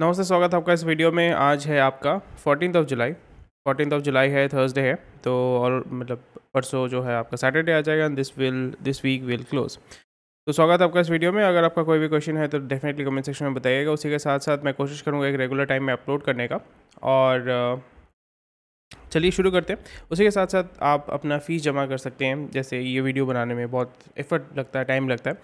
नमस्ते स्वागत है आपका इस वीडियो में आज है आपका fourteen of July fourteen of July है थर्सडे है तो और मतलब परसों जो है आपका सैटरडे आ जाएगा this will this week will close तो स्वागत है आपका इस वीडियो में अगर आपका कोई भी क्वेश्चन है तो डेफिनेटली कमेंट सेक्शन में बताइएगा उसी के साथ साथ मैं कोशिश करूँगा एक रेगुलर टाइम में अपलोड करने का और चलिए शुरू करते हैं उसी के साथ साथ आप अपना फ़ीस जमा कर सकते हैं जैसे ये वीडियो बनाने में बहुत एफर्ट लगता है टाइम लगता है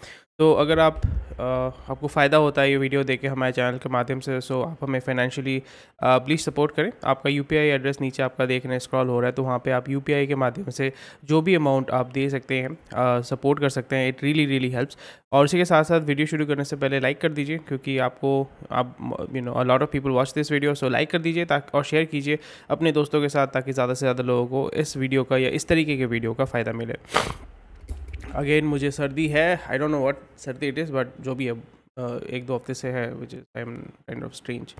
तो अगर आप आपको फ़ायदा होता है ये वीडियो देख के हमारे चैनल के माध्यम से सो आप हमें फाइनेंशियली प्लीज़ सपोर्ट करें आपका यू एड्रेस नीचे आपका देख रहे हैं स्क्रॉल हो रहा है तो वहाँ पे आप यू के माध्यम से जो भी अमाउंट आप दे सकते हैं सपोर्ट कर सकते हैं इट रियली रियली हेल्प्स और इसी के साथ साथ वीडियो शुरू करने से पहले लाइक कर दीजिए क्योंकि आपको आप you know lot of people watch this video so like कर दीजिए ताकि और शेयर कीजिए अपने दोस्तों के साथ ताकि ज़्यादा से ज़्यादा लोगों को इस वीडियो का या इस तरीके के वीडियो का फ़ायदा मिले अगेन मुझे सर्दी है आई डोंट नो वट सर्दी इट इज़ बट जो भी है एक दो हफ्ते से है which is I am kind of strange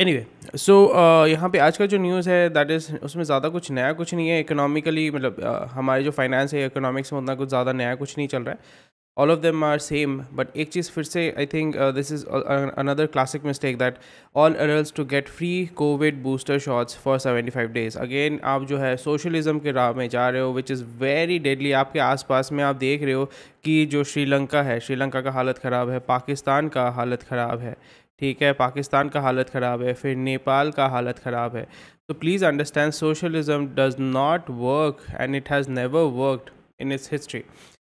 anyway so यहाँ पे आज का जो न्यूज़ है दैट इज़ उसमें ज़्यादा कुछ नया कुछ नहीं है इकोनॉमिकली मतलब uh, हमारे जो फाइनेंस है इकोनॉमिक्स में उतना कुछ ज़्यादा नया कुछ नहीं चल रहा है all of them are same but एक चीज़ फिर से I think this is another classic mistake that all adult to get free COVID booster shots for seventy five days again आप जो है सोशलिज्म के राह में जा रहे हो विच इज़ वेरी डेडली आपके आस पास में आप देख रहे हो कि जो श्रीलंका है श्रीलंका का हालत ख़राब है पाकिस्तान का हालत ख़राब है ठीक है पाकिस्तान का हालत ख़राब है फिर नेपाल का हालत ख़राब है तो please understand socialism does not work and it has never worked in its history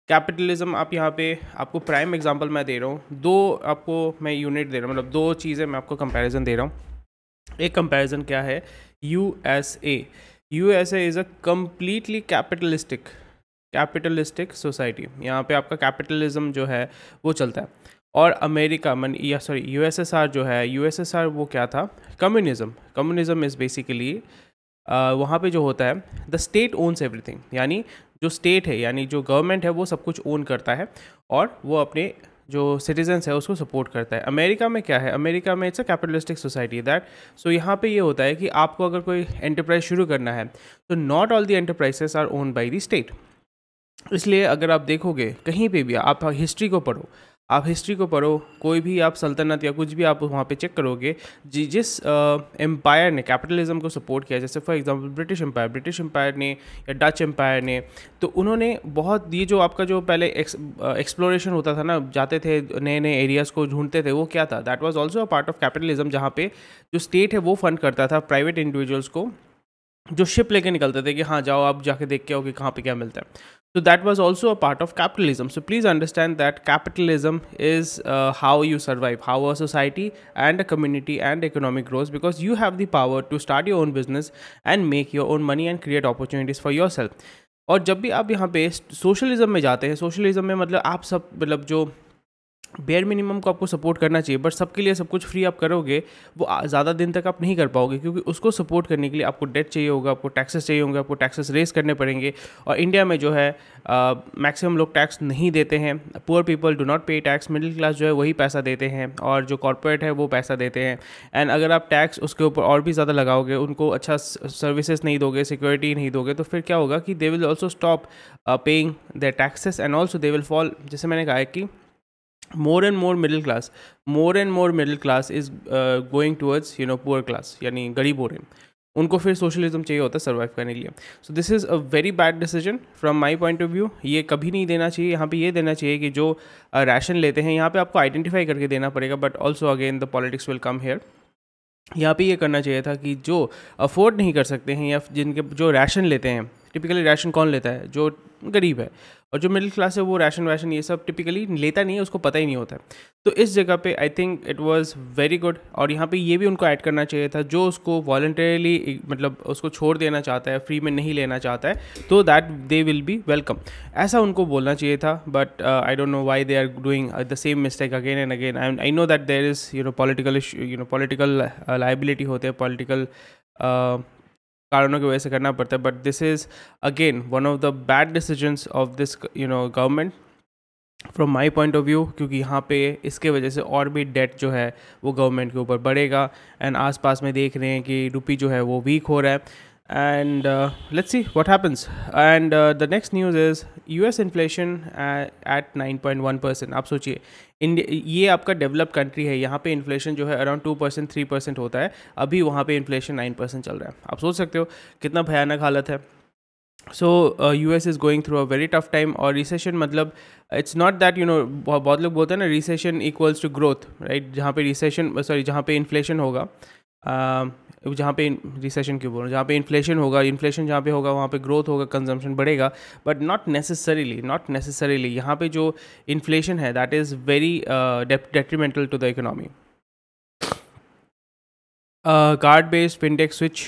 capitalism आप यहाँ पे आपको प्राइम एग्जांपल मैं दे रहा हूँ दो आपको मैं यूनिट दे रहा हूँ मतलब दो चीज़ें मैं आपको कंपैरिजन दे रहा हूँ एक कंपैरिजन क्या है U S A U S as is a completely capitalistic capitalistic society यहाँ पे आपका कैपिटलिज्म जो है वो चलता है और अमेरिका मन या सॉरी यू जो है यू वो क्या था कम्युनिज़म कम्युनिज़म इज़ बेसिकली वहाँ पे जो होता है द स्टेट ओन्स एवरीथिंग यानी जो स्टेट है यानी जो गवर्नमेंट है वो सब कुछ ओन करता है और वो अपने जो सिटीजन्स है उसको सपोर्ट करता है अमेरिका में क्या है अमेरिका में it's a capitalistic society that so यहाँ पे ये होता है कि आपको अगर कोई एंटरप्राइज शुरू करना है तो not all the enterprises are own by the state इसलिए अगर आप देखोगे कहीं पे भी आप हिस्ट्री को पढ़ो आप हिस्ट्री को पढ़ो कोई भी आप सल्तनत या कुछ भी आप वहाँ पे चेक करोगे जी जिस एम्पायर ने कैपिटलिज्म को सपोर्ट किया जैसे for example British empire British empire ने या डच एम्पायर ने तो उन्होंने बहुत ये जो आपका जो पहले एक्सप्लोरेशन होता था ना जाते थे नए नए एरियाज़ को ढूंढते थे वो क्या था that was also a part of capitalism जहाँ पे जो स्टेट है वो फंड करता था प्राइवेट इंडिविजुअल्स को जो शिप लेके निकलते थे कि हाँ जाओ आप जाके देख के आओ कि कहाँ पे क्या मिलता है So that was also a part of capitalism. So please understand that capitalism is uh, how you survive, how a society and a community and economic grows because you have the power to start your own business and make your own money and create opportunities for yourself. और जब भी आप यहाँ पे socialism में जाते हैं socialism में मतलब आप सब मतलब जो बेयर मिनिमम को आपको सपोर्ट करना चाहिए बट सबके लिए सब कुछ फ्री आप करोगे वो ज़्यादा दिन तक आप नहीं कर पाओगे क्योंकि उसको सपोर्ट करने के लिए आपको डेट चाहिए होगा आपको टैक्सेस चाहिए होंगे आपको टैक्सेस रेस करने पड़ेंगे और इंडिया में जो है मैक्सिमम लोग टैक्स नहीं देते हैं poor people do not pay tax middle class जो है वही पैसा देते हैं और जो कॉरपोरेट है वो पैसा देते हैं एंड अगर आप टैक्स उसके ऊपर और भी ज़्यादा लगाओगे उनको अच्छा सर्विसेज नहीं दोगे सिक्योरिटी नहीं दोगे तो फिर क्या होगा कि they will also stop paying the taxes and also they will fall जैसे मैंने कहा है कि more and more middle class more and more middle class is going towards you know poor class यानी गरीब हो रहे हैं उनको फिर सोशलिज्म चाहिए होता है सर्वाइव करने के लिए so this is a very bad decision from my point of view ये कभी नहीं देना चाहिए यहाँ पे ये देना चाहिए कि जो राशन uh, लेते हैं यहाँ पे आपको आइडेंटिफाई करके देना पड़ेगा but also again the politics will come here यहाँ पे ये करना चाहिए था कि जो अफोर्ड नहीं कर सकते हैं या जिनके जो राशन लेते हैं टिपिकली राशन कौन लेता है जो गरीब है और जो मिडिल क्लास है वो राशन वैशन ये सब टिपिकली लेता नहीं है उसको पता ही नहीं होता है तो इस जगह पे I think it was very good और यहाँ पे ये भी उनको ऐड करना चाहिए था जो उसको वॉल्टरली मतलब उसको छोड़ देना चाहता है फ्री में नहीं लेना चाहता है तो that they will be welcome ऐसा उनको बोलना चाहिए था but I don't know why they are doing the same mistake again and again I I know that there is you know political you know political liability होते हैं political कारणों की वजह से करना पड़ता है but this is again one of the bad decision of this you know government from my point of view क्योंकि यहाँ पे इसके वजह से और भी डेट जो है वो गवर्नमेंट के ऊपर बढ़ेगा एंड आसपास में देख रहे हैं कि रुपी जो है वो वीक हो रहा है and uh, let's see what happens and uh, the next news is US inflation at 9.1 percent आप सोचिए इंडिया ये आपका डेवलप कंट्री है यहाँ पे इन्फ्लेशन जो है around two percent three percent होता है अभी वहाँ पे इन्फ्लेशन नाइन परसेंट चल रहा है आप सोच सकते हो कितना भयानक हालत है so U S is going through a very tough time और रिसेशन मतलब it's not that you know बहुत लोग बोलते हैं ना recession equals to growth right जहाँ पे रिसेशन सॉरी जहाँ पे इन्फ्लेशन होगा uh, जहाँ पे रिसेशन क्यों बोल रहे हैं जहाँ पे इन्फ्लेशन होगा इन्फ्लेशन जहाँ पे होगा वहाँ पे ग्रोथ होगा कंजम्पशन बढ़ेगा but not necessarily not necessarily यहाँ पे जो इन्फ्लेशन है that is very detrimental to the economy card based fintech switch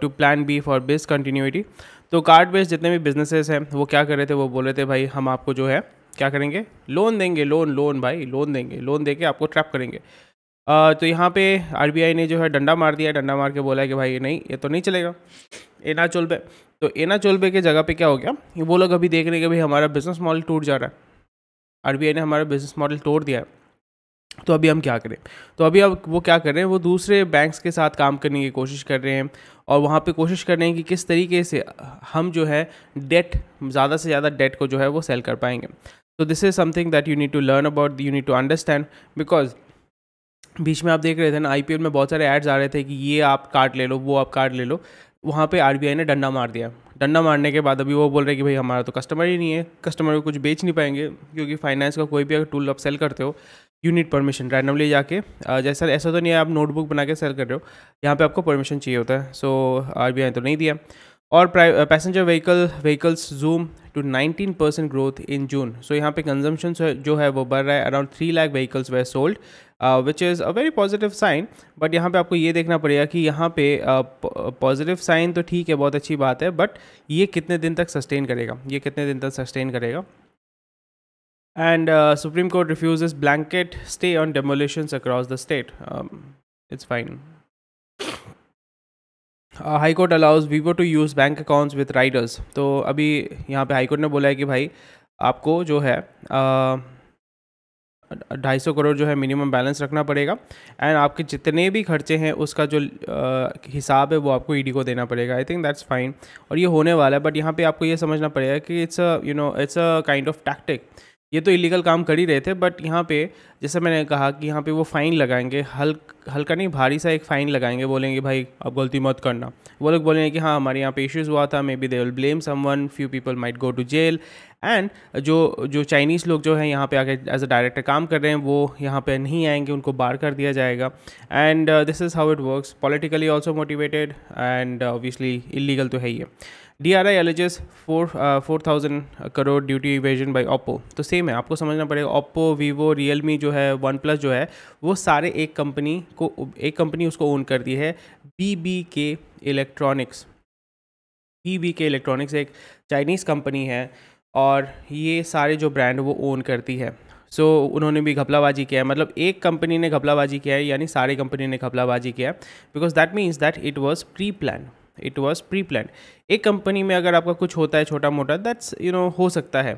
to plan B for best continuity तो कार्ड बेस्ड जितने भी बिजनेसेस हैं वो क्या कर रहे थे वो बोल रहे थे भाई हम आपको जो है क्या करेंगे लोन देंगे लोन लोन भाई लोन देंगे लोन दे के आपको ट्रैप करेंगे तो यहाँ पे आरबीआई ने जो है डंडा मार दिया डंडा मार के बोला है कि भाई ये नहीं ये तो नहीं चलेगा एना चोल पे तो एना चोल पे के जगह पे क्या हो गया ये वो लोग अभी देख रहे हैं कि भाई हमारा बिजनेस मॉडल टूट जा रहा है आरबीआई ने हमारा बिजनेस मॉडल तोड़ दिया है तो अभी हम क्या करें तो अभी अब वो क्या कर रहे हैं वो दूसरे बैंक्स के साथ काम करने की कोशिश कर रहे हैं और वहाँ पे कोशिश कर रहे हैं कि किस तरीके से हम जो है डेट ज़्यादा से ज़्यादा डेट को जो है वो सेल कर पाएंगे तो this is something that you need to learn about you need to understand because बीच में आप देख रहे थे ना आईपीएल में बहुत सारे एड्स आ रहे थे कि ये आप कार्ड ले लो वो आप कार्ड ले लो वहाँ पे आरबीआई ने डंडा मार दिया डंडा मारने के बाद अभी वो बोल रहे कि भाई हमारा तो कस्टमर ही नहीं है कस्टमर को कुछ बेच नहीं पाएंगे क्योंकि फाइनेंस का कोई भी अगर टूल आप सेल करते हो यूनिट परमिशन रैंडमली जाके जैसा ऐसा तो नहीं है आप नोटबुक बना के सेल कर रहे हो यहाँ पे आपको परमिशन चाहिए होता है सो आर तो नहीं दिया और passenger vehicle vehicles zoom to 19 percent growth in June so यहाँ पे कंजम्पशन जो है वो बढ़ रहा है around three lakh vehicles we sold which is a very positive sign but यहाँ पे आपको ये देखना पड़ेगा कि यहाँ पे पॉजिटिव uh, साइन uh, तो ठीक है बहुत अच्छी बात है बट ये कितने दिन तक सस्टेन करेगा ये कितने दिन तक सस्टेन करेगा and supreme court refuse blanket stay on demolitions across the state it's fine high court allows Vivo to use bank accounts with riders तो अभी यहाँ पे हाई कोर्ट ने बोला है कि भाई आपको जो है uh, ढाई सौ करोड़ जो है मिनिमम बैलेंस रखना पड़ेगा एंड आपके जितने भी खर्चे हैं उसका जो हिसाब है वो आपको ईडी e को देना पड़ेगा आई थिंक दैट्स फाइन और ये होने वाला है बट यहाँ पे आपको ये समझना पड़ेगा कि it's a you know it's a kind of tactic ये तो इलीगल काम कर ही रहे थे बट यहाँ पे जैसे मैंने कहा कि यहाँ पे वो फ़ाइन लगाएंगे हल हल्का नहीं भारी सा एक फ़ाइन लगाएंगे बोलेंगे भाई अब गलती मत करना वो लोग बोलेंगे कि हाँ हमारे यहाँ पे इश्यूज़ हुआ था may be they will blame someone few people might go to jail and जो जो चाइनीज़ लोग जो हैं यहाँ पे आके एज अ डायरेक्टर काम कर रहे हैं वो यहाँ पे नहीं आएंगे उनको बार कर दिया जाएगा and this is how it works politically also motivated and obviously illegal तो है ही है DRI alleges four four thousand crore duty evasion by Oppo तो सेम है आपको समझना पड़ेगा ओप्पो वीवो मी जो है वन प्लस जो है वो सारे एक कंपनी को एक कंपनी उसको ओन करती है B B K electronics B B K electronics एक चाइनीज़ कंपनी है और ये सारे जो ब्रांड वो ओन करती है सो so, उन्होंने भी घपलाबाजी किया है मतलब एक कंपनी ने घपलाबाजी किया है यानी सारी कंपनी ने घपलाबाजी किया है because that means that it was pre plan it was pre plan एक कंपनी में अगर आपका कुछ होता है छोटा मोटा दैट्स यू नो हो सकता है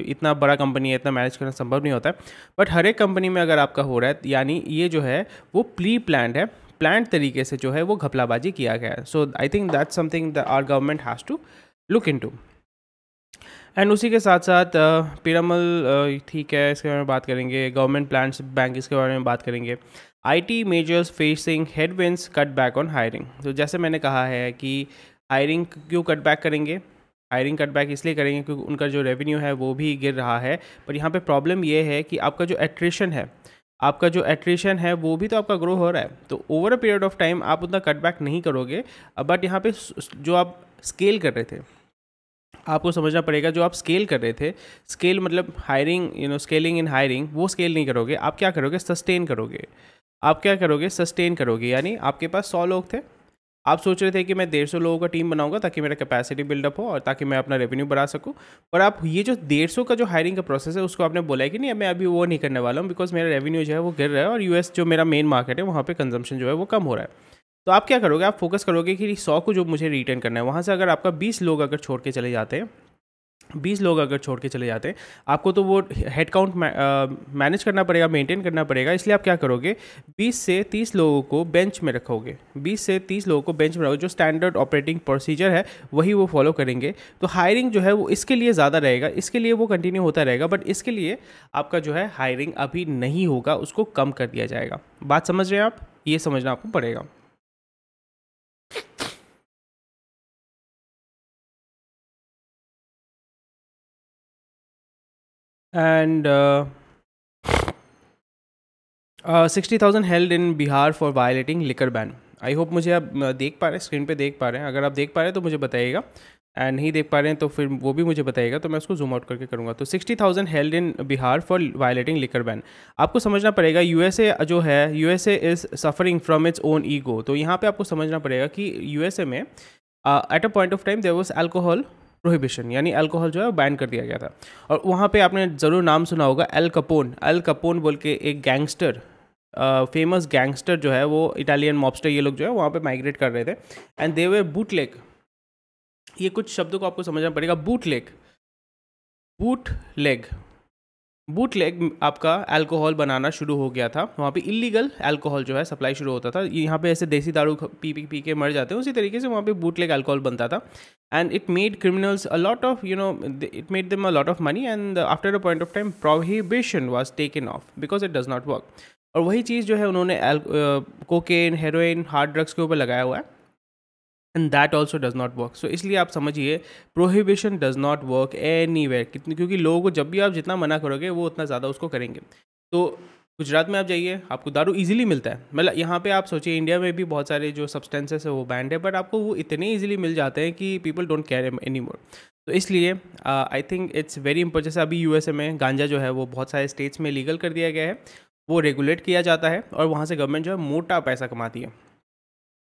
इतना बड़ा कंपनी है इतना मैनेज करना संभव नहीं होता है बट हर एक कंपनी में अगर आपका हो रहा है यानी ये जो है वो प्री प्लान है प्लान तरीके से जो है वो घपलाबाजी किया गया है so I think that something the are government has to look into and उसी के साथ साथ पिरामल ठीक है इसके बारे में बात करेंगे गवर्नमेंट प्लान्स बैंक इसके बारे में बात करेंगे IT majors facing headwinds cut back on hiring तो जैसे मैंने कहा है कि हायरिंग क्यों कट बैक करेंगे हायरिंग कटबैक इसलिए करेंगे क्योंकि उनका जो रेवेन्यू है वो भी गिर रहा है पर यहाँ पे प्रॉब्लम ये है कि आपका जो एट्रेशन है आपका जो एट्रेशन है वो भी तो आपका ग्रो हो रहा है तो over a period of time आप उतना कट बैक नहीं करोगे बट यहाँ पे जो आप स्केल कर रहे थे आपको समझना पड़ेगा जो आप स्केल कर रहे थे स्केल मतलब hiring you know scaling in hiring वो स्केल नहीं करोगे आप क्या करोगे सस्टेन करोगे आप क्या करोगे सस्टेन करोगे यानी आपके पास सौ लोग थे आप सोच रहे थे कि मैं डेढ़ सौ लोगों का टीम बनाऊंगा ताकि मेरा कैपेसिटी बिल्डअप हो और ताकि मैं अपना रेवेन्यू बढ़ा सकूं पर आप ये जो डेढ़ सौ का जो हायरिंग का प्रोसेस है उसको आपने बोला है कि नहीं मैं अभी वो नहीं करने वाला हूँ बिकॉज मेरा रेवेन्यू जो है वो गिर रहा है और यूएस जो मेरा मेन मार्केट है वहाँ पर कंजम्पन जो है वो कम हो रहा है तो आप क्या करोगे आप फोकस करोगे कि सौ को जो मुझे रिटर्न करना है वहाँ से अगर आपका बीस लोग अगर छोड़ के चले जाते हैं बीस लोग अगर छोड़ के चले जाते हैं आपको तो वो हेड काउंट मैनेज करना पड़ेगा मेंटेन करना पड़ेगा इसलिए आप क्या करोगे बीस से तीस लोगों को बेंच में रखोगे बीस से तीस लोगों को बेंच में रखोगे जो स्टैंडर्ड ऑपरेटिंग प्रोसीजर है वही वो फॉलो करेंगे तो हायरिंग जो है वो इसके लिए ज़्यादा रहेगा इसके लिए वो कंटिन्यू होता रहेगा बट इसके लिए आपका जो है हायरिंग अभी नहीं होगा उसको कम कर दिया जाएगा बात समझ रहे हैं आप ये समझना आपको पड़ेगा and uh, uh, 60,000 held in Bihar for violating liquor ban I hope मुझे आप uh, देख पा रहे हैं स्क्रीन पे देख पा रहे हैं अगर आप देख पा रहे हैं तो मुझे बताइएगा एंड नहीं देख पा रहे हैं तो फिर वो भी मुझे बताइएगा तो मैं उसको जूम आउट करके करूँगा तो sixty thousand held in Bihar for violating liquor ban आपको समझना पड़ेगा यू एस ए जो है U S A is suffering from its own ego तो यहाँ पे आपको समझना पड़ेगा कि यू एस ए में at a point of time there was alcohol prohibition यानी अल्कोहल जो है बैन कर दिया गया था और वहाँ पे आपने ज़रूर नाम सुना होगा एल कपोन एल कपोन बोल के एक गैंगस्टर फेमस गैंगस्टर जो है वो इटालियन मॉबस्टर ये लोग जो है वहाँ पे माइग्रेट कर रहे थे एंड देवे बूट लेक ये कुछ शब्दों को आपको समझना पड़ेगा bootleg bootleg bootleg आपका अल्कोहल बनाना शुरू हो गया था वहाँ पे इलीगल अल्कोहल जो है सप्लाई शुरू होता था यहाँ पे ऐसे देसी दारू पी पी पी के मर जाते हैं उसी तरीके से वहाँ पे बूटलेग अल्कोहल बनता था and it made criminals a lot of you know it made them a lot of money and after a point of time prohibition was taken off because it does not work और वही चीज़ जो है उन्होंने cocaine heroin hard drugs के ऊपर लगाया हुआ है and that also does not work so इसलिए आप समझिए prohibition does not work anywhere कितनी क्योंकि लोगों को जब भी आप जितना मना करोगे वो उतना ज़्यादा उसको करेंगे तो गुजरात में आप जाइए आपको दारू इजीली मिलता है मतलब यहाँ पे आप सोचिए इंडिया में भी बहुत सारे जो सब्सटेंसेस है वो बैंड है बट आपको वो इतने इजीली मिल जाते हैं कि people don't care anymore तो इसलिए I think it's very important जैसे अभी यूएसए में गांजा जो है वो बहुत सारे स्टेट्स में लीगल कर दिया गया है वो रेगुलेट किया जाता है और वहाँ से गवर्नमेंट जो है मोटा पैसा कमाती है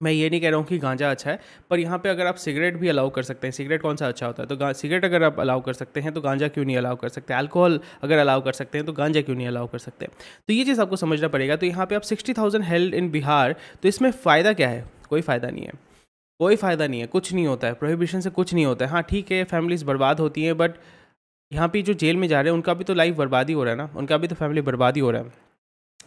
मैं ये नहीं कह रहा हूँ कि गांजा अच्छा है पर यहाँ पे अगर आप सिगरेट भी अलाउ कर सकते हैं सिगरेट कौन सा अच्छा होता है तो सिगरेट अगर आप अलाउ कर सकते हैं तो गांजा क्यों नहीं अलाउ कर सकते अल्कोहल अगर अलाउ कर सकते हैं तो गांजा क्यों नहीं अलाउ कर सकते तो ये चीज़ आपको समझना पड़ेगा तो यहाँ पर आप सिक्सटी थाउजेंड इन बिहार तो इसमें फ़ायदा क्या है कोई फ़ायदा नहीं है कोई फ़ायदा नहीं है कुछ नहीं होता है प्रोहिबिशन से कुछ नहीं होता है हाँ ठीक है फैमिलीज बर्बाद होती हैं बट यहाँ पे जो जेल में जा रहे हैं उनका भी तो लाइफ बर्बाद ही हो रहा है ना उनका भी तो फैमिली बर्बाद ही हो रहा है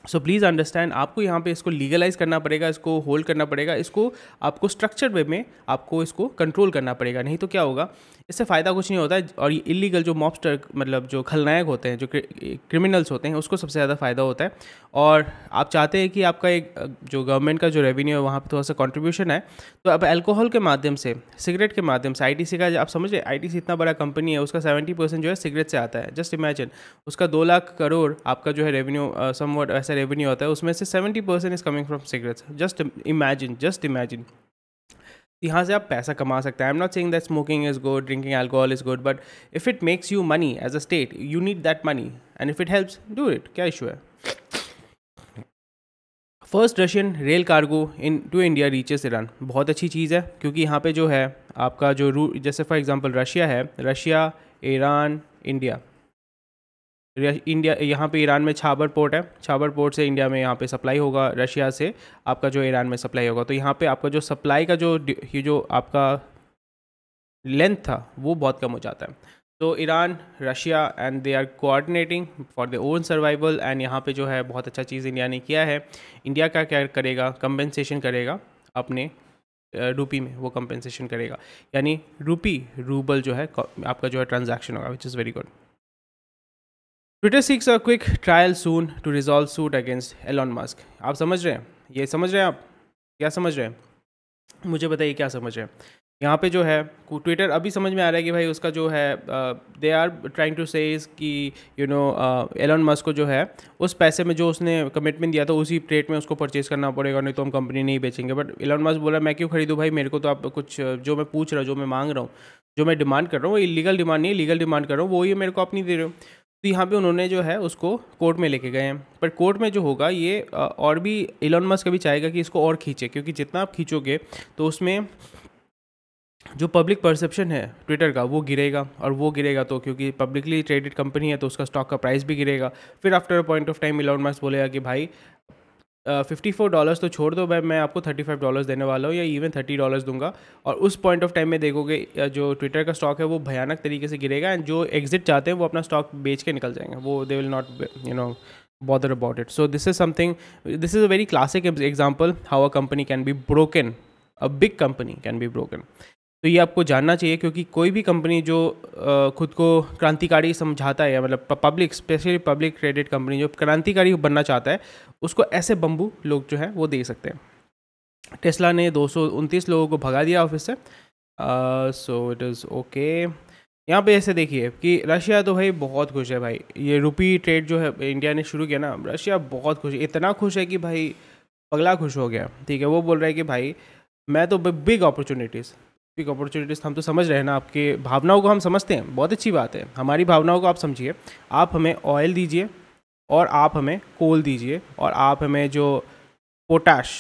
सो प्लीज़ अंडरस्टैंड आपको यहाँ पे इसको लीगलाइज करना पड़ेगा इसको होल्ड करना पड़ेगा इसको आपको स्ट्रक्चर्ड वे में आपको इसको कंट्रोल करना पड़ेगा नहीं तो क्या होगा इससे फ़ायदा कुछ नहीं होता है और ये इलीगल जो मॉबस्टर मतलब जो खलनायक होते हैं जो क्रिमिनल्स होते हैं उसको सबसे ज़्यादा फ़ायदा होता है और आप चाहते हैं कि आपका एक जो गवर्नमेंट का जो रेवेन्यू है वहाँ पर थोड़ा सा कॉन्ट्रीब्यूशन है तो अब एल्कोहल के माध्यम से सिगरेट के माध्यम से आई का आप समझिए आई इतना बड़ा कंपनी है उसका सेवेंटी जो है सिगरेट से आता है जस्ट इमेजिन उसका दो लाख करोड़ आपका जो है रेवेन्यू समवट ऐसा रेवेन्यू होता है उसमें से seventy percent is coming from cigarettes just imagine just imagine यहाँ से आप पैसा कमा सकते हैं I am not saying that smoking is good drinking alcohol is good but if it makes you money as a state you need that money and if it helps do it क्या issue है first Russian rail cargo into India reaches Iran बहुत अच्छी चीज़ है क्योंकि यहाँ पे जो है आपका जो रू जैसे फॉर एग्जांपल रशिया है रशिया ईरान इंडिया इंडिया यहाँ पे ईरान में छाबर पोर्ट है छाबर पोर्ट से इंडिया में यहाँ पे सप्लाई होगा रशिया से आपका जो ईरान में सप्लाई होगा तो यहाँ पे आपका जो सप्लाई का जो ये जो आपका लेंथ था वो बहुत कम हो जाता है तो Iran Russia and they are coordinating for the own survival and यहाँ पे जो है बहुत अच्छा चीज़ इंडिया ने किया है इंडिया का क्या करेगा कंपेंसेशन करेगा अपने रूपी में वो कंपेंसेशन करेगा यानी रूपी रूबल जो है आपका जो है ट्रांजैक्शन होगा which is very good Twitter seeks a quick trial soon to resolve suit against Elon Musk आप समझ रहे हैं ये समझ रहे हैं आप क्या समझ रहे हैं मुझे बताइए क्या समझ रहे हैं यहाँ पे जो है ट्विटर अभी समझ में आ रहा है कि भाई उसका जो है दे आर ट्राइंग टू से कि यू नो एलॉन मस्क को जो है उस पैसे में जो उसने कमिटमेंट दिया था उसी रेट में उसको परचेज करना पड़ेगा नहीं तो हम कंपनी नहीं बेचेंगे बट एलॉन मस्क बोला मैं क्यों खरीदूँ भाई मेरे को तो आप कुछ जो मैं पूछ रहा हूँ जो मैं मांग रहा हूँ जो मैं डिमांड कर रहा हूँ वो इलीगल डिमांड नहीं लीगल डिमांड कर रहा हूँ वो ये मेरे को आप नहीं दे रहे हो तो यहाँ पे उन्होंने जो है उसको कोर्ट में लेके गए हैं पर कोर्ट में जो होगा ये और भी इलॉन मस्क कभी चाहेगा कि इसको और खींचे क्योंकि जितना आप खींचोगे तो उसमें जो पब्लिक परसेप्शन है ट्विटर का वो गिरेगा और वो गिरेगा तो क्योंकि पब्लिकली ट्रेडेड कंपनी है तो उसका स्टॉक का प्राइस भी गिरेगा फिर after a point of time Elon Musk बोलेगा कि भाई फिफ्टी फोर डॉलर्स तो छोड़ दो भाई मैं आपको थर्टी फाइव डॉलर्स देने वाला हूँ या इवन थर्टी डॉलर्स दूंगा और उस पॉइंट ऑफ टाइम में देखोगे जो ट्विटर का स्टॉक है वो भयानक तरीके से गिरेगा एंड जो एग्जिट चाहते हैं वो अपना स्टॉक बेच के निकल जाएंगे वो they will not you know bother about it so this is something this is a very classic example how a company can be broken a big company can be broken तो ये आपको जानना चाहिए क्योंकि कोई भी कंपनी जो खुद को क्रांतिकारी समझाता है मतलब public specially public credit company जो क्रांतिकारी बनना चाहता है उसको ऐसे बम्बू लोग जो है वो दे सकते हैं टेस्ला ने दो लोगों को भगा दिया ऑफिस से सो इट इज़ ओके यहाँ पे ऐसे देखिए कि रशिया तो भाई बहुत खुश है भाई ये रुपी ट्रेड जो है इंडिया ने शुरू किया ना रशिया बहुत खुश है इतना खुश है कि भाई पगला खुश हो गया ठीक है वो बोल रहा है कि भाई मैं तो बिग अपॉर्चुनिटीज़ स्पीक अपॉर्चुनिटीज़ हम तो समझ रहे हैं ना आपके भावनाओं को हम समझते हैं बहुत अच्छी बात है हमारी भावनाओं को आप समझिए आप हमें ऑयल दीजिए और आप हमें कोल दीजिए और आप हमें जो पोटाश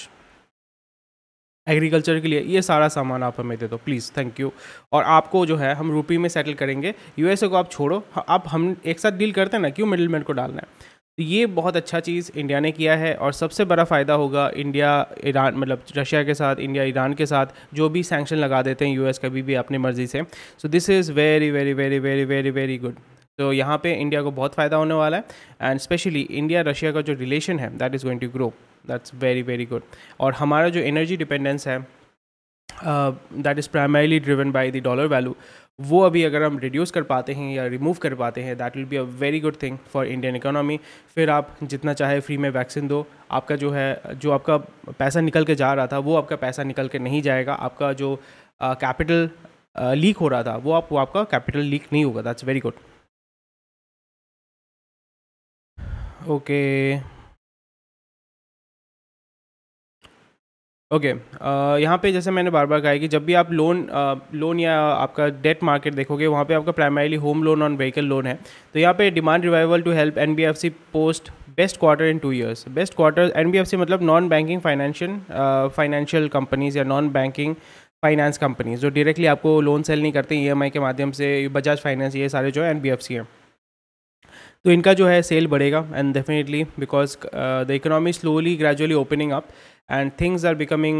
एग्रीकल्चर के लिए ये सारा सामान आप हमें दे दो प्लीज़ थैंक यू और आपको जो है हम रूपी में सेटल करेंगे यूएसए को आप छोड़ो हाँ, आप हम एक साथ डील करते हैं ना क्यों मिडिल को डालना है तो ये बहुत अच्छा चीज़ इंडिया ने किया है और सबसे बड़ा फ़ायदा होगा इंडिया ईरान मतलब रशिया के साथ इंडिया ईरान के साथ जो भी सैंक्शन लगा देते हैं यूएस कभी भी अपनी मर्ज़ी से so this is very very very very very very good तो यहाँ पे इंडिया को बहुत फ़ायदा होने वाला है एंड स्पेशली इंडिया रशिया का जो रिलेशन है that is going to grow that's very very good और हमारा जो एनर्जी डिपेंडेंस है that is primarily driven by the dollar value वो अभी अगर हम रिड्यूस कर पाते हैं या रिमूव कर पाते हैं that will be a very good thing for Indian economy फिर आप जितना चाहे फ्री में वैक्सीन दो आपका जो है जो आपका पैसा निकल के जा रहा था वो आपका पैसा निकल के नहीं जाएगा आपका जो कैपिटल लीक हो रहा था वो आप वो आपका कैपिटल लीक नहीं होगा that's very good okay okay. Okay okay, uh, यहाँ पे जैसे मैंने बार बार कहा है कि जब भी आप लोन लोन uh, या आपका डेट मार्केट देखोगे वहाँ पे आपका primarily home loan on vehicle loan है तो यहाँ पे demand revival to help N post best quarter in two years best quarter N मतलब non banking financial financial companies या नॉन बैंकिंग फाइनेंस कंपनीज जो डायरेक्टली आपको लोन सेल नहीं करते ई e के माध्यम से बजाज फाइनेंस ये सारे जो है एन हैं तो इनका जो है सेल बढ़ेगा and definitely because the economy slowly gradually opening up and things are becoming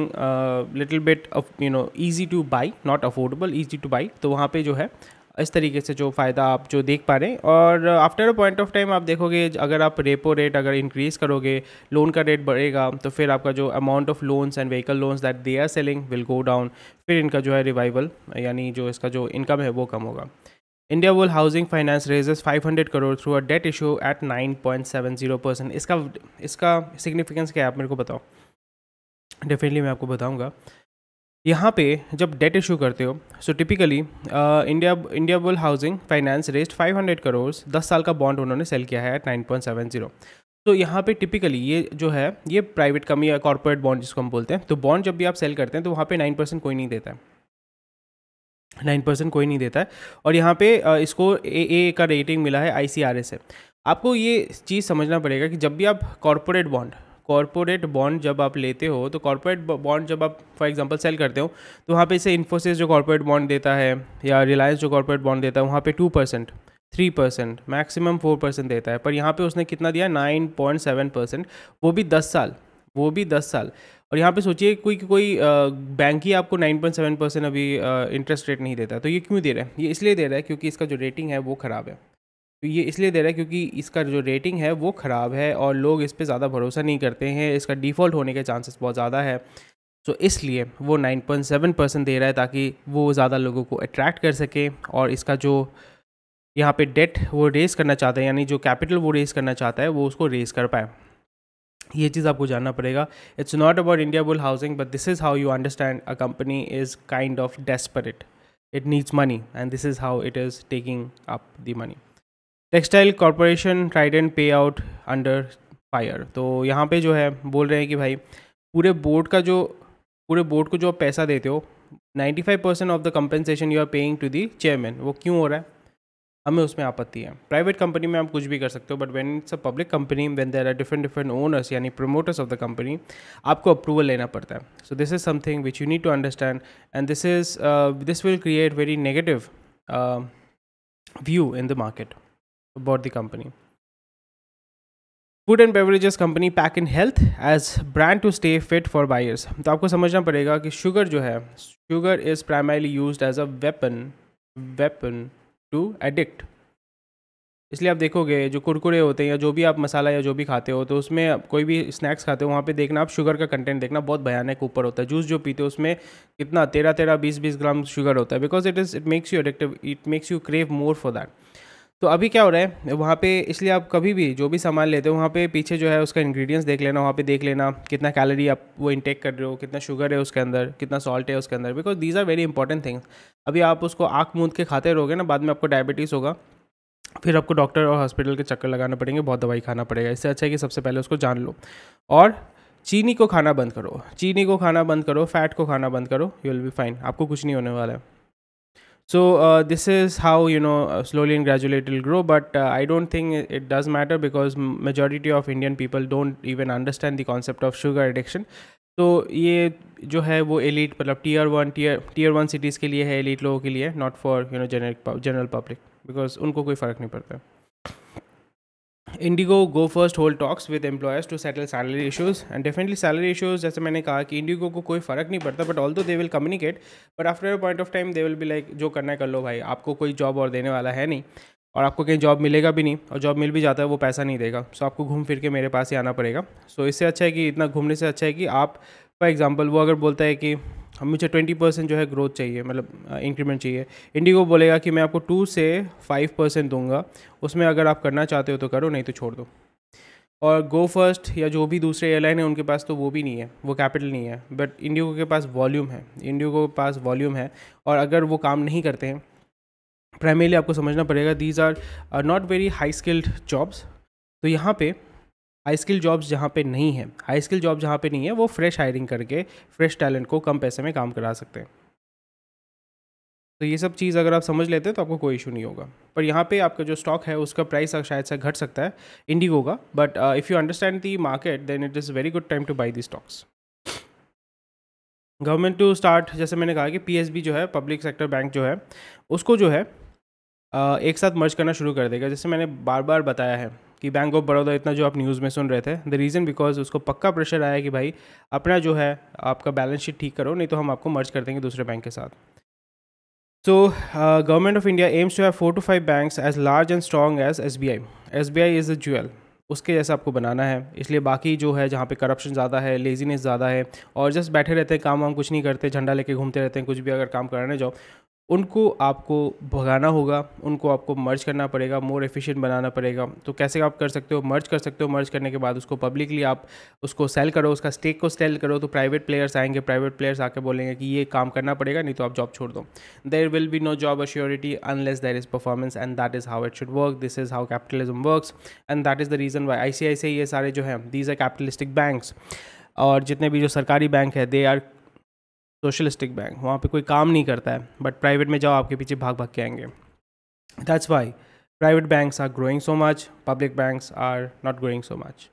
little uh, bit you know easy to buy not affordable easy to buy तो वहाँ पे जो है इस तरीके से जो फ़ायदा आप जो देख पा रहे हैं और after a point of time आप देखोगे अगर आप रेपो रेट अगर इंक्रीज़ करोगे लोन का रेट बढ़ेगा तो फिर आपका जो amount of loans and vehicle loans that they are selling will go down फिर इनका जो है रिवाइवल यानी जो इसका जो इनकम है वो कम होगा India bull housing finance raises 500 crore through a debt issue at 9.70 percent इसका इसका सिग्निफिकेंस क्या है आप मेरे को बताओ डेफिनेटली मैं आपको बताऊँगा यहाँ पे जब डेट इशू करते हो so typically India India bull housing finance raised 500 crore दस साल का बॉन्ड उन्होंने सेल किया है एट जीरो तो यहाँ पे टिपिकली ये जो है ये प्राइवेट कमी या कॉरपोरेट बॉन्ड जिसको हम बोलते हैं तो बॉन्ड जब भी आप सेल करते हैं तो वहाँ पे नाइन परसेंट कोई नहीं देता है नाइन परसेंट कोई नहीं देता है और यहाँ पे uh, इसको ए ए का रेटिंग मिला है आई सी आर एस से आपको ये चीज़ समझना पड़ेगा कि जब भी आप कॉरपोरेट बॉन्ड कॉरपोरेट बॉन्ड जब आप लेते हो तो कॉरपोरेट बॉन्ड जब आप फॉर एग्जांपल सेल करते हो तो वहाँ पे इसे इन्फोसिस जो कॉरपोरेट बॉन्ड देता है या रिलायंस जो कॉरपोरेट बॉन्ड देता है वहाँ पे two percent three percent maximum four percent देता है पर यहाँ पे उसने कितना दिया नाइन पॉइंट सेवन परसेंट वो भी दस साल वो भी दस साल और यहाँ पे सोचिए कोई कोई बैंक ही आपको सेवन परसेंट अभी इंटरेस्ट रेट नहीं देता तो ये क्यों दे रहा है ये इसलिए दे रहा है क्योंकि इसका जो रेटिंग है वो ख़राब है तो ये इसलिए दे रहा है क्योंकि इसका जो रेटिंग है वो ख़राब है और लोग इस पर ज़्यादा भरोसा नहीं करते हैं इसका डिफ़ॉल्ट होने के चांसेस बहुत ज़्यादा है सो तो so, इसलिए वो 9.7 परसेंट दे रहा है ताकि वो ज़्यादा लोगों को अट्रैक्ट कर सके और इसका जो यहाँ पे डेट वो रेज करना चाहता है यानी जो कैपिटल वो रेस करना चाहता है वो उसको रेज़ कर पाए ये चीज़ आपको जानना पड़ेगा it's not about India bull housing but this is how you understand a company is kind of desperate it needs money and this is how it is taking up the money textile corporation Trident pay out under fire तो यहाँ पे जो है बोल रहे हैं कि भाई पूरे बोर्ड का जो पूरे बोर्ड को जो आप पैसा देते हो 95 percent of the compensation you are paying to the chairman वो क्यों हो रहा है हमें उसमें आपत्ति है प्राइवेट कंपनी में आप कुछ भी कर सकते हो but when it's a public company when there are different different owners यानी प्रोमोटर्स ऑफ द कंपनी आपको अप्रूवल लेना पड़ता है so this is something which you need to understand and this is this will create very negative view in the market about the company. Food and beverages company pack in health as brand to stay fit for buyers तो आपको समझना पड़ेगा कि sugar जो है sugar is primarily use as a weapon weapon to addict इसलिए आप देखोगे जो कुरकुरे होते हैं या जो भी आप मसाला या जो भी खाते हो तो उसमें कोई भी स्नैक्स खाते हो वहाँ पे देखना आप शुगर का कंटेंट देखना बहुत भयानक ऊपर होता है जूस जो पीते हो उसमें कितना तेरह तेरह बीस बीस ग्राम शुगर होता है because it is it makes you addictive it makes you crave more for that तो अभी क्या हो रहा है वहाँ पे इसलिए आप कभी भी जो भी सामान लेते हो वहाँ पे पीछे जो है उसका इंग्रेडिएंट्स देख लेना वहाँ पे देख लेना कितना कैलोरी आप वो इंटेक कर रहे हो कितना शुगर है उसके अंदर कितना सॉल्ट है उसके अंदर because these are very important things अभी आप उसको आँख मूंद के खाते रहोगे ना बाद में आपको डायबिटीज़ होगा फिर आपको डॉक्टर और हॉस्पिटल के चक्कर लगाना पड़ेंगे बहुत दवाई खाना पड़ेगा इससे अच्छा है कि सबसे पहले उसको जान लो और चीनी को खाना बंद करो चीनी को खाना बंद करो फैट को खाना बंद करो यू विल बी फाइन आपको कुछ नहीं होने वाला है so uh, this is how you know uh, slowly and gradually it will grow but uh, i don't think it, does matter because majority of indian people don't even understand the concept of sugar addiction तो ये जो है वो elite मतलब tier one tier tier one cities के लिए है elite लोगों के लिए not for you know generic general public because उनको कोई फ़र्क नहीं पड़ता IndiGo Go First hold talks with employers to settle salary issues and definitely salary issues जैसे मैंने कहा कि इंडिगो को कोई फ़र्क नहीं पड़ता but although they will communicate but after a point of time they will भी लाइक जो करना है कर लो भाई आपको कोई जॉब और देने वाला है नहीं और आपको कहीं जॉब मिलेगा भी नहीं और जॉब मिल भी जाता है वो पैसा नहीं देगा सो so, आपको घूम फिर के मेरे पास ही आना पड़ेगा सो so, इससे अच्छा है कि इतना घूमने से अच्छा है कि आप फॉर एग्ज़ाम्पल वो अगर बोलता है कि हम मुझे ट्वेंटी परसेंट जो है ग्रोथ चाहिए मतलब इंक्रीमेंट चाहिए इंडिगो बोलेगा कि मैं आपको टू से फाइव परसेंट दूंगा उसमें अगर आप करना चाहते हो तो करो नहीं तो छोड़ दो और गो फर्स्ट या जो भी दूसरे एयरलाइन है उनके पास तो वो भी नहीं है वो कैपिटल नहीं है बट इंडिगो के पास वॉल्यूम है इंडिगो के पास वॉल्यूम है और अगर वो काम नहीं करते हैं प्राइमरीली आपको समझना पड़ेगा these are not very high skilled jobs तो यहाँ पे हाई स्किल जॉब्स जहाँ पे नहीं है हाई स्किल जॉब जहाँ पे नहीं है वो फ्रेश हायरिंग करके फ्रेश टैलेंट को कम पैसे में काम करा सकते हैं तो ये सब चीज़ अगर आप समझ लेते हैं तो आपको कोई इशू नहीं होगा पर यहाँ पे आपका जो स्टॉक है उसका प्राइस शायद से घट सकता है इंडिगो का but if you understand the market then it is very good time to buy the stocks government to start जैसे मैंने कहा कि पी जो है पब्लिक सेक्टर बैंक जो है उसको जो है एक साथ मर्ज करना शुरू कर देगा जैसे मैंने बार बार बताया है कि बैंक ऑफ बड़ौदा इतना जो आप न्यूज़ में सुन रहे थे द रीज़न बिकॉज उसको पक्का प्रेशर आया कि भाई अपना जो है आपका बैलेंस शीट ठीक करो नहीं तो हम आपको मर्ज कर देंगे दूसरे बैंक के साथ so of India aims to have four to five banks as large and strong as S B I S B I is a jewel उसके जैसा आपको बनाना है इसलिए बाकी जो है जहाँ पे करप्शन ज़्यादा है लेजीनेस ज़्यादा है और जस्ट बैठे रहते हैं काम वाम कुछ नहीं करते झंडा लेके घूमते रहते हैं कुछ भी अगर काम कराने जाओ उनको आपको भगाना होगा उनको आपको मर्ज करना पड़ेगा मोर एफिशिएंट बनाना पड़ेगा तो कैसे आप कर सकते हो मर्ज कर सकते हो मर्ज करने के बाद उसको पब्लिकली आप उसको सेल करो उसका स्टेक को सेल करो तो प्राइवेट प्लेयर्स आएंगे प्राइवेट प्लेयर्स आके बोलेंगे कि ये काम करना पड़ेगा नहीं तो आप जॉब छोड़ दो there will be no job assurity unless there is performance and that is how it should work this is how capitalism work and that is the reason why I C I C ये सारे जो हैं these are capitalistic banks और जितने भी जो सरकारी bank है दे आर सोशलिस्टिक बैंक वहाँ पे कोई काम नहीं करता है बट प्राइवेट में जाओ आपके पीछे भाग भाग के आएंगे that's why private banks are growing so much public banks are not growing so much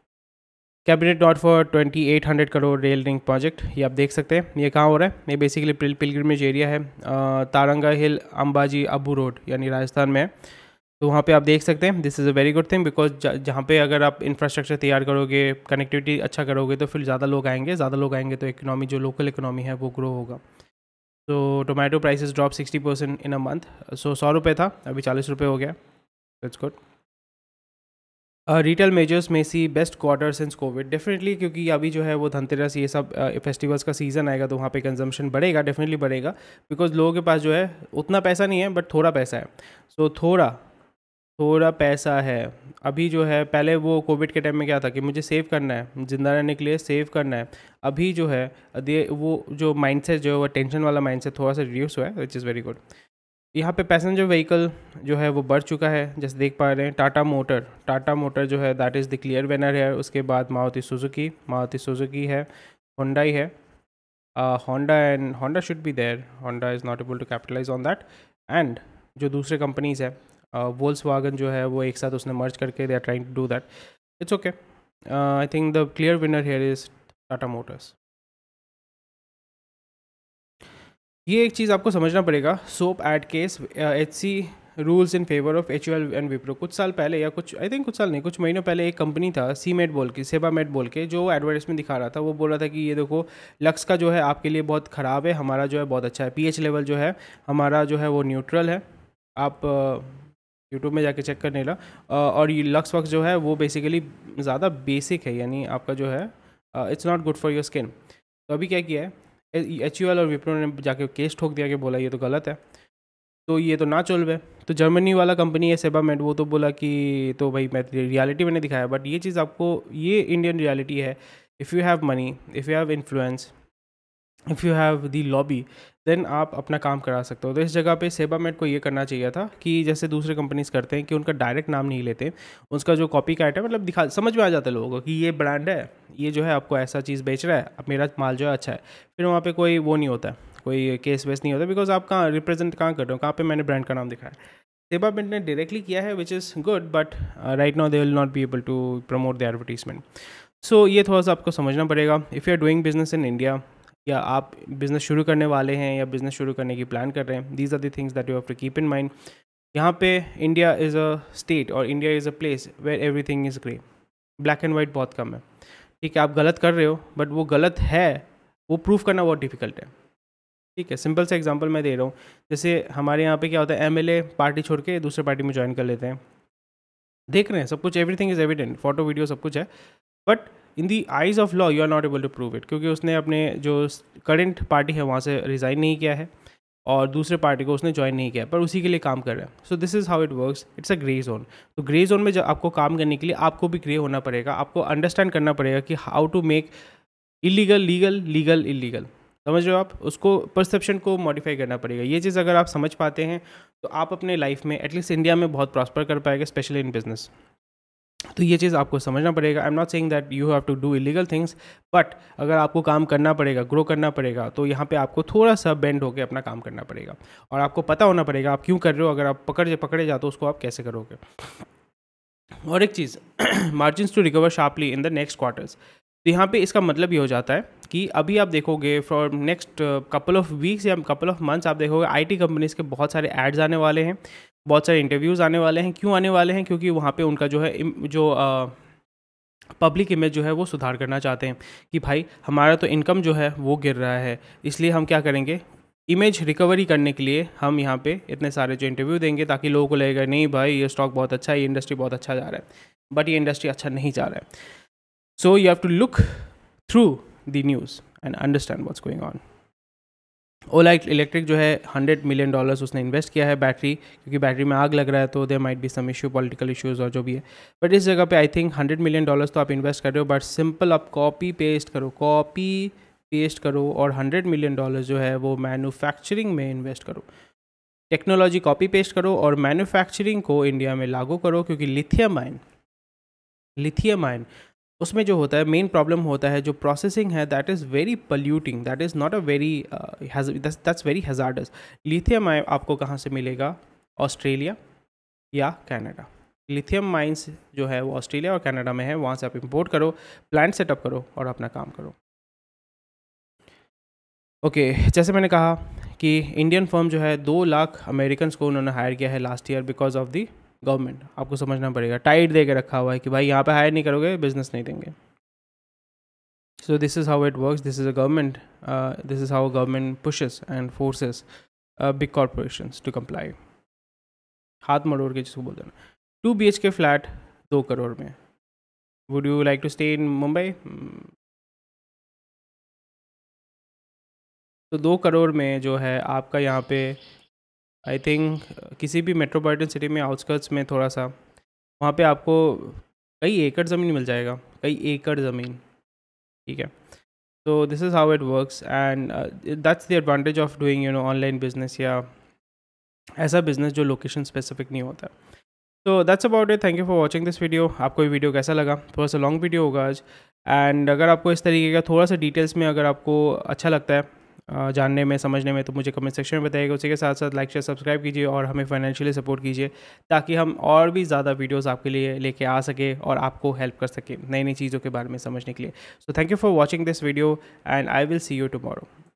cabinet dot for twenty eight hundred crore rail link project ये आप देख सकते हैं ये कहाँ हो रहा है ये बेसिकली पिलग्रमेज एरिया है तारंगा हिल अम्बाजी अबू रोड यानी राजस्थान में है तो वहाँ पे आप देख सकते हैं this is a very good thing because जहाँ पे अगर आप इंफ्रास्ट्रक्चर तैयार करोगे कनेक्टिविटी अच्छा करोगे तो फिर ज़्यादा लोग आएंगे ज़्यादा लोग आएंगे तो इकनॉमी जो लोकल इकनॉमी है वो ग्रो होगा तो tomato prices drop sixty percent in a month so सौ रुपये था अभी चालीस रुपये हो गया इट्स गुड रिटेल मेजर्स में see best quarter since covid definitely क्योंकि अभी जो है वो धनतेरस ये सब फेस्टिवल्स uh, का सीज़न आएगा तो वहाँ पे कंजम्पशन बढ़ेगा डेफिनेटली बढ़ेगा बिकॉज लोगों के पास जो है उतना पैसा नहीं है बट थोड़ा पैसा है सो so, थोड़ा थोड़ा पैसा है अभी जो है पहले वो कोविड के टाइम में क्या था कि मुझे सेव करना है ज़िंदा रहने के लिए सेव करना है अभी जो है वो जो माइंडसेट जो है वो टेंशन वाला माइंडसेट थोड़ा सा रिड्यूस हुआ है विच इज़ वेरी गुड यहाँ पे पैसेंजर व्हीकल जो है वो बढ़ चुका है जैसे देख पा रहे हैं टाटा मोटर टाटा मोटर जो है that is the clear winner है उसके बाद मारुति सुजुकी मारुति सुजुकी है होंडाई है Honda and Honda should be there Honda is not able to capitalize on that and जो दूसरे कंपनीज़ है वोल्स uh, वागन जो है वो एक साथ उसने मर्ज करके they are trying to do that it's okay I think the clear winner here is Tata motors ये एक चीज़ आपको समझना पड़ेगा सोप एट केस H C rules in favour of H L and Wipro कुछ साल पहले या कुछ आई थिंक कुछ साल नहीं कुछ महीनों पहले एक कंपनी था सी मेट बोल के सेबा मेट बोल के जो एडवर्टाइजमेंट दिखा रहा था वो बोल रहा था कि ये देखो लक्स का जो है आपके लिए बहुत ख़राब है हमारा जो है बहुत अच्छा है पी एच लेवल जो है हमारा जो है वो न्यूट्रल है आप uh, यूट्यूब में जाके चेक करने लगा और ये लक्स वक्स जो है वो बेसिकली ज़्यादा बेसिक है यानी आपका जो है it's not good for your skin तो अभी क्या किया है एच यू एल और विप्रो ने जाके केस ठोक दिया कि बोला ये तो गलत है तो ये तो ना चल रहे तो जर्मनी वाला कंपनी है सेबा मेड वो तो बोला कि तो भाई मैं रियलिटी तो मैंने दिखाया बट ये चीज़ आपको ये इंडियन रियलिटी है if you have money if you have influence if you have the lobby then आप अपना काम करा सकते हो तो इस जगह पे मेट को ये करना चाहिए था कि जैसे दूसरे कंपनीज करते हैं कि उनका डायरेक्ट नाम नहीं लेते उसका जो कॉपी कैट है मतलब दिखा समझ में आ जाता है लोगों को कि ये ब्रांड है ये जो है आपको ऐसा चीज़ बेच रहा है अब मेरा माल जो है अच्छा है फिर वहाँ पर कोई वो नहीं होता कोई केस वेस नहीं होता बिकॉज आप कहाँ रिप्रेजेंट कहाँ कर रहे हो कहाँ पर मैंने ब्रांड का नाम दिखाया सेबा मेट ने डायरेक्टली किया है which is good but right now they will not be able to promote the advertisement so ये थोड़ा सा आपको समझना पड़ेगा if you are doing business in India या आप बिज़नेस शुरू करने वाले हैं या बिज़नेस शुरू करने की प्लान कर रहे हैं these are things that you have to keep in mind यहाँ पे इंडिया इज़ अ स्टेट और India is a place where everything is grey black and white बहुत कम है ठीक है आप गलत कर रहे हो बट वो गलत है वो प्रूफ करना बहुत डिफ़िकल्ट है ठीक है सिंपल सा एग्जांपल मैं दे रहा हूँ जैसे हमारे यहाँ पे क्या होता है एमएलए पार्टी छोड़ के दूसरे पार्टी में ज्वाइन कर लेते हैं देख रहे हैं सब कुछ everything is evident photo video सब कुछ है but in the eyes of law you are not able to prove it क्योंकि उसने अपने जो करेंट पार्टी है वहाँ से रिज़ाइन नहीं किया है और दूसरे पार्टी को उसने ज्वाइन नहीं किया पर उसी के लिए काम कर रहा है so this is how it works it's a grey zone तो ग्रे जोन में जब आपको काम करने के लिए आपको भी ग्रे होना पड़ेगा आपको अंडरस्टैंड करना पड़ेगा कि how to make illegal legal legal illegal समझ रहे हो आप उसको परसेप्शन को मॉडिफाई करना पड़ेगा ये चीज़ अगर आप समझ पाते हैं तो आप अपने लाइफ में एटलीस्ट इंडिया में बहुत प्रॉस्पर कर पाएंगे स्पेशली इन बिजनेस तो ये चीज़ आपको समझना पड़ेगा I am not saying that you have to do illegal things but अगर आपको काम करना पड़ेगा ग्रो करना पड़ेगा तो यहाँ पे आपको थोड़ा सा बेंड होकर अपना काम करना पड़ेगा और आपको पता होना पड़ेगा आप क्यों कर रहे हो अगर आप पकड़ पकड़े जाते हो उसको आप कैसे करोगे और एक चीज़ margin to recover sharply in the next quarters तो यहाँ पे इसका मतलब ये हो जाता है कि अभी आप देखोगे for next couple of weeks या कपल ऑफ मंथ्स आप देखोगे आईटी कंपनीज के बहुत सारे एड्स आने वाले हैं बहुत सारे इंटरव्यूज़ आने वाले हैं क्यों आने वाले हैं क्योंकि वहाँ पे उनका जो है जो पब्लिक इमेज जो है वो सुधार करना चाहते हैं कि भाई हमारा तो इनकम जो है वो गिर रहा है इसलिए हम क्या करेंगे इमेज रिकवरी करने के लिए हम यहाँ पे इतने सारे जो इंटरव्यू देंगे ताकि लोगों को लगेगा नहीं भाई ये स्टॉक बहुत अच्छा है ये इंडस्ट्री बहुत अच्छा जा रहा है बट ये इंडस्ट्री अच्छा नहीं जा रहा है so you have to look through the news and understand what's going on Ola electric जो है हंड्रेड मिलियन डॉलर्स उसने इन्वेस्ट किया है बैटरी क्योंकि बैटरी में आग लग रहा है तो there might be some issue political issues और जो भी है बट इस जगह पे I think hundred million dollars तो आप इन्वेस्ट कर रहे हो बट सिंपल आप कॉपी पेस्ट करो कॉपी पेस्ट करो और हंड्रेड मिलियन डॉलर्स जो है वो मैनुफैक्चरिंग में इन्वेस्ट करो टेक्नोलॉजी कॉपी पेस्ट करो और मैनुफैक्चरिंग को इंडिया में लागू करो क्योंकि लिथियम आयन लिथियम आयन उसमें जो होता है मेन प्रॉब्लम होता है जो प्रोसेसिंग है that is very polluting that is not a very that's very hazardous lithium आपको कहाँ से मिलेगा ऑस्ट्रेलिया या कनाडा लिथियम माइंस जो है वो ऑस्ट्रेलिया और कनाडा में है वहाँ से आप इंपोर्ट करो प्लांट सेटअप करो और अपना काम करो ओके okay, जैसे मैंने कहा कि इंडियन फर्म जो है दो लाख अमेरिकन को उन्होंने हायर किया है last year because of the government आपको समझना पड़ेगा टाइट दे के रखा हुआ है कि भाई यहाँ पे हायर नहीं करोगे बिजनेस नहीं देंगे so this is how it work this is a government this is how government pushes and forces big corporation to comply हाथ मड़ोड़ के जिसको बोल देना two B H K flat दो करोड़ में would you like to stay in Mumbai तो दो करोड़ में जो है आपका यहाँ पे आई थिंक किसी भी मेट्रोपॉलिटन सिटी में आउटस्कर्ट्स में थोड़ा सा वहाँ पे आपको कई एकड़ ज़मीन मिल जाएगा कई एकड़ ज़मीन ठीक है तो this is how it works and that's the advantage of doing you know online business या ऐसा बिजनेस जो लोकेशन स्पेसिफिक नहीं होता तो that's about it thank you for watching this video आपको ये वीडियो कैसा लगा थोड़ा सा लॉन्ग वीडियो होगा आज एंड अगर आपको इस तरीके का थोड़ा सा डिटेल्स में अगर आपको अच्छा लगता है जानने में समझने में तो मुझे कमेंट सेक्शन में बताइएगा उसी के साथ साथ लाइक शेयर सब्सक्राइब कीजिए और हमें फाइनेंशियली सपोर्ट कीजिए ताकि हम और भी ज़्यादा वीडियोस आपके लिए लेके आ सके और आपको हेल्प कर सके नई नई चीज़ों के बारे में समझने के लिए so thank you for watching this video and I will see you tomorrow